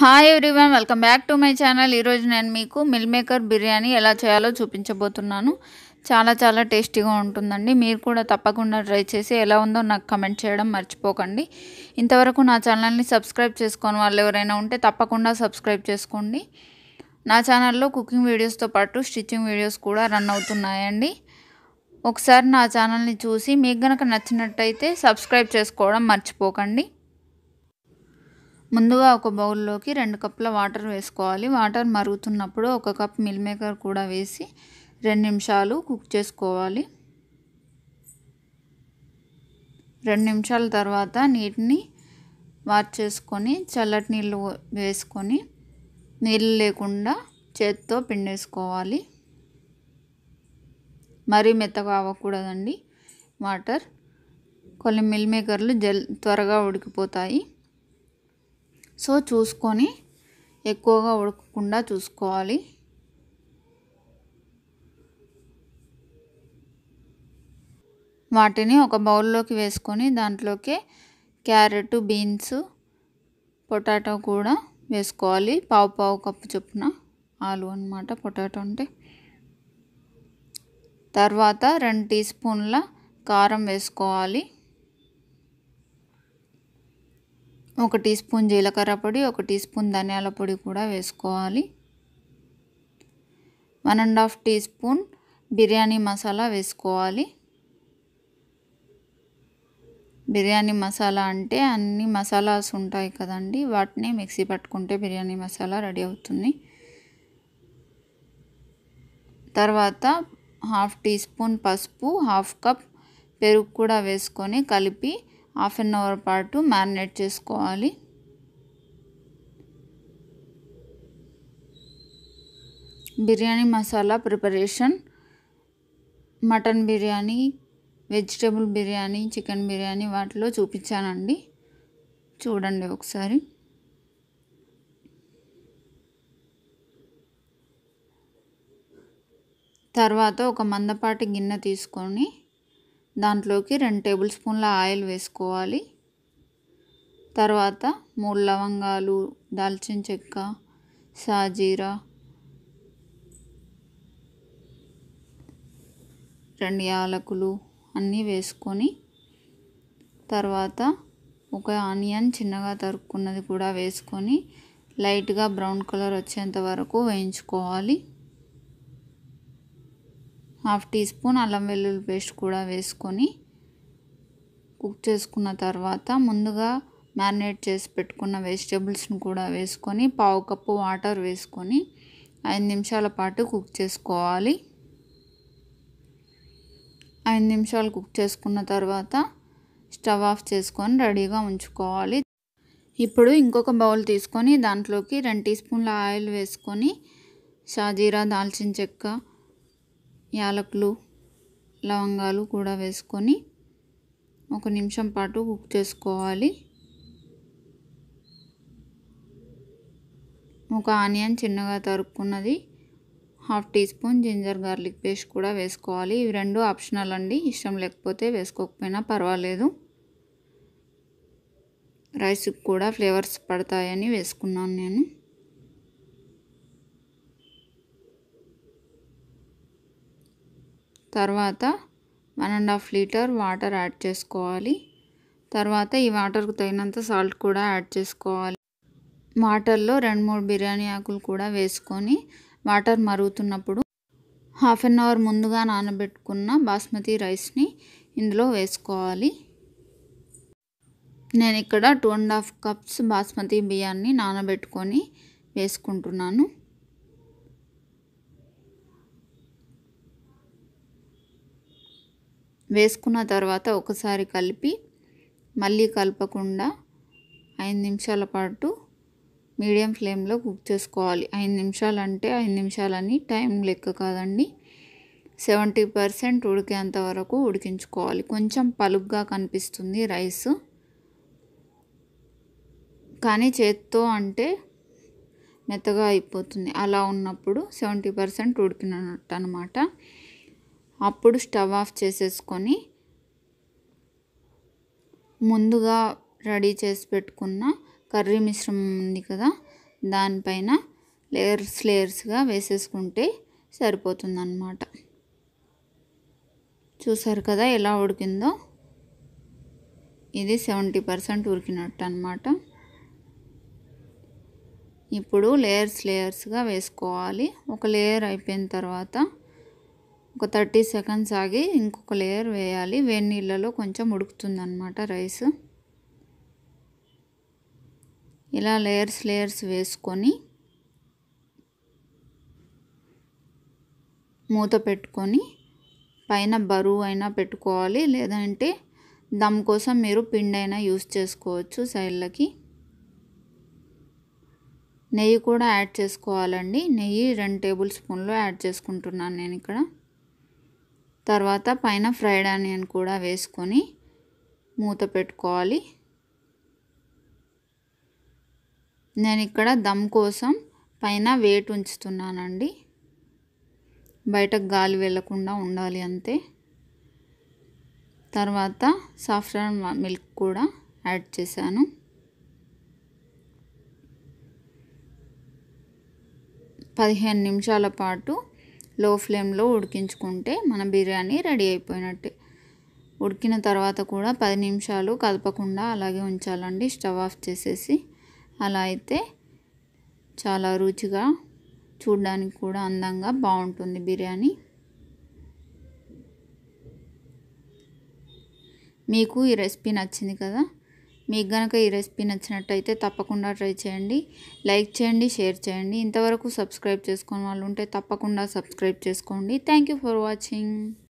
hi everyone welcome back to my channel ఈరోజు నేను మీకు మిల్ మేకర్ బిర్యానీ ఎలా చేయాలో చూపించబోతున్నాను చాలా చాలా టేస్టీగా ఉంటుందండి మీరు కూడా తప్పకుండా ట్రై చేసి ఎలా ఉందో నాకు కమెంట్ చేయడం మర్చిపోకండి ఇంతవరకు నా ఛానల్ని సబ్స్క్రైబ్ చేసుకొని వాళ్ళు ఎవరైనా ఉంటే తప్పకుండా సబ్స్క్రైబ్ చేసుకోండి నా ఛానల్లో కుకింగ్ వీడియోస్తో పాటు స్టిచ్చింగ్ వీడియోస్ కూడా రన్ అవుతున్నాయండి ఒకసారి నా ఛానల్ని చూసి మీకు కనుక నచ్చినట్టయితే సబ్స్క్రైబ్ చేసుకోవడం మర్చిపోకండి ముందుగా ఒక బౌల్లోకి రెండు కప్పుల వాటర్ వేసుకోవాలి వాటర్ మరుగుతున్నప్పుడు ఒక కప్ మిల్ మేకర్ కూడా వేసి రెండు నిమిషాలు కుక్ చేసుకోవాలి రెండు నిమిషాల తర్వాత నీటిని వాష్ చేసుకొని చల్లటి నీళ్ళు వేసుకొని నీళ్ళు లేకుండా చేత్తో పిండేసుకోవాలి మరీ మెత్తగా అవ్వకూడదండి వాటర్ కొన్ని మిల్ మేకర్లు జల్ త్వరగా ఉడికిపోతాయి సో చూసుకొని ఎక్కువగా ఉడకకుండా చూసుకోవాలి వాటిని ఒక బౌల్లోకి వేసుకొని దాంట్లోకి క్యారెట్ బీన్స్ పొటాటో కూడా వేసుకోవాలి పావు పావు కప్పు చొప్పున ఆలు అనమాట పొటాటో అంటే తర్వాత రెండు టీ స్పూన్ల కారం వేసుకోవాలి ఒక టీ స్పూన్ జీలకర్ర పొడి ఒక టీ స్పూన్ ధనియాల పొడి కూడా వేసుకోవాలి one and half teaspoon biryani masala వేసుకోవాలి బిర్యానీ మసాలా అంటే అన్ని మసాలాస్ ఉంటాయి కదండి వాటిని మిక్సీ పట్టుకుంటే బిర్యానీ మసాలా రెడీ అవుతుంది తర్వాత హాఫ్ టీ స్పూన్ పసుపు హాఫ్ కప్ పెరుగు కూడా వేసుకొని కలిపి హాఫ్ అన్ అవర్ పాటు మ్యారినేట్ చేసుకోవాలి biryani masala preparation mutton biryani vegetable biryani chicken biryani వాటిలో చూపించానండి చూడండి ఒకసారి తర్వాత ఒక మందపాటి గిన్నె తీసుకొని దాంట్లోకి రెండు టేబుల్ స్పూన్ల ఆయిల్ వేసుకోవాలి తర్వాత మూడు లవంగాలు దాల్చిన చెక్క సాజీరా రెండు యాలకులు అన్నీ వేసుకొని తర్వాత ఒక ఆనియన్ చిన్నగా తరుక్కున్నది కూడా వేసుకొని లైట్గా బ్రౌన్ కలర్ వచ్చేంత వరకు వేయించుకోవాలి హాఫ్ టీ స్పూన్ అల్లం వెల్లుల్లి పేస్ట్ కూడా వేసుకొని కుక్ చేసుకున్న తర్వాత ముందుగా మ్యారినేట్ చేసి పెట్టుకున్న వెజిటేబుల్స్ని కూడా వేసుకొని పావు కప్పు వాటర్ వేసుకొని ఐదు నిమిషాల పాటు కుక్ చేసుకోవాలి ఐదు నిమిషాలు కుక్ చేసుకున్న తర్వాత స్టవ్ ఆఫ్ చేసుకొని రెడీగా ఉంచుకోవాలి ఇప్పుడు ఇంకొక బౌల్ తీసుకొని దాంట్లోకి రెండు టీ స్పూన్ల ఆయిల్ వేసుకొని షాజీరా దాల్చిన చెక్క యాలకులు లవంగాలు కూడా వేసుకొని ఒక నిమిషం పాటు కుక్ చేసుకోవాలి ఒక ఆనియన్ చిన్నగా తరుక్కున్నది half teaspoon ginger garlic paste కూడా వేసుకోవాలి ఇవి రెండు ఆప్షనల్ అండి ఇష్టం లేకపోతే వేసుకోకపోయినా పర్వాలేదు రైస్కి కూడా ఫ్లేవర్స్ పడతాయని వేసుకున్నాను నేను తర్వాత one and half litre water add చేసుకోవాలి తర్వాత ఈ వాటర్కు తగినంత సాల్ట్ కూడా యాడ్ చేసుకోవాలి వాటర్లో రెండు మూడు బిర్యానీ ఆకులు కూడా వేసుకొని వాటర్ మరుగుతున్నప్పుడు హాఫ్ అన్ అవర్ ముందుగా నానబెట్టుకున్న బాస్మతి రైస్ని ఇందులో వేసుకోవాలి నేను ఇక్కడ two and half cups basmati బియ్యాన్ని నానబెట్టుకొని వేసుకుంటున్నాను వేసుకున్న తర్వాత ఒకసారి కలిపి మళ్ళీ కలపకుండా ఐదు నిమిషాల పాటు మీడియం ఫ్లేమ్లో కుక్ చేసుకోవాలి ఐదు నిమిషాలు అంటే ఐదు నిమిషాలని టైం లెక్క కాదండి సెవెంటీ పర్సెంట్ ఉడికేంత వరకు ఉడికించుకోవాలి కొంచెం పలుగ్గా కనిపిస్తుంది రైస్ కానీ చేత్తో అంటే మెత్తగా అయిపోతుంది అలా ఉన్నప్పుడు సెవెంటీ పర్సెంట్ ఉడికినట్టు అనమాట అప్పుడు స్టవ్ ఆఫ్ చేసేసుకొని ముందుగా రెడీ చేసి పెట్టుకున్న కర్రీ మిశ్రమం ఉంది కదా దానిపైన లేయర్స్ లేయర్స్గా వేసేసుకుంటే సరిపోతుందన్నమాట చూసారు కదా ఎలా ఉడికిందో ఇది సెవెంటీ పర్సెంట్ ఉడికినట్టు అనమాట ఇప్పుడు లేయర్స్ లేయర్స్గా వేసుకోవాలి ఒక లేయర్ అయిపోయిన తర్వాత ఒక థర్టీ సెకండ్స్ ఆగి ఇంకొక లేయర్ వేయాలి వేడి నీళ్ళలో కొంచెం ఉడుకుతుందనమాట రైస్ ఇలా లేయర్స్ లేయర్స్ వేసుకొని మూత పెట్టుకొని పైన బరువు అయినా పెట్టుకోవాలి లేదంటే దమ్ కోసం మీరు పిండి అయినా యూస్ చేసుకోవచ్చు సైడ్లకి నెయ్యి కూడా యాడ్ చేసుకోవాలండి నెయ్యి రెండు టేబుల్ స్పూన్లో యాడ్ చేసుకుంటున్నాను నేను ఇక్కడ తర్వాత పైన ఫ్రైడ్ ఆనియన్ కూడా వేసుకొని మూత పెట్టుకోవాలి నేను ఇక్కడ దమ్ కోసం పైన వేట్ ఉంచుతున్నానండి బయటకు గాలి వెళ్ళకుండా ఉండాలి అంతే తర్వాత సాఫ్ట్వేర్ మిల్క్ కూడా యాడ్ చేశాను పదిహేను నిమిషాల పాటు లో ఫ్లేమ్లో ఉడికించుకుంటే మన బిర్యానీ రెడీ అయిపోయినట్టే ఉడికిన తర్వాత కూడా పది నిమిషాలు కలపకుండా అలాగే ఉంచాలండి స్టవ్ ఆఫ్ చేసేసి అలా అయితే చాలా రుచిగా చూడడానికి కూడా అందంగా బాగుంటుంది బిర్యానీ మీకు ఈ రెసిపీ నచ్చింది కదా మీకు కనుక ఈ రెసిపీ నచ్చినట్టయితే తప్పకుండా ట్రై చేయండి లైక్ చేయండి షేర్ చేయండి ఇంతవరకు సబ్స్క్రైబ్ చేసుకుని వాళ్ళు ఉంటే తప్పకుండా సబ్స్క్రైబ్ చేసుకోండి థ్యాంక్ ఫర్ వాచింగ్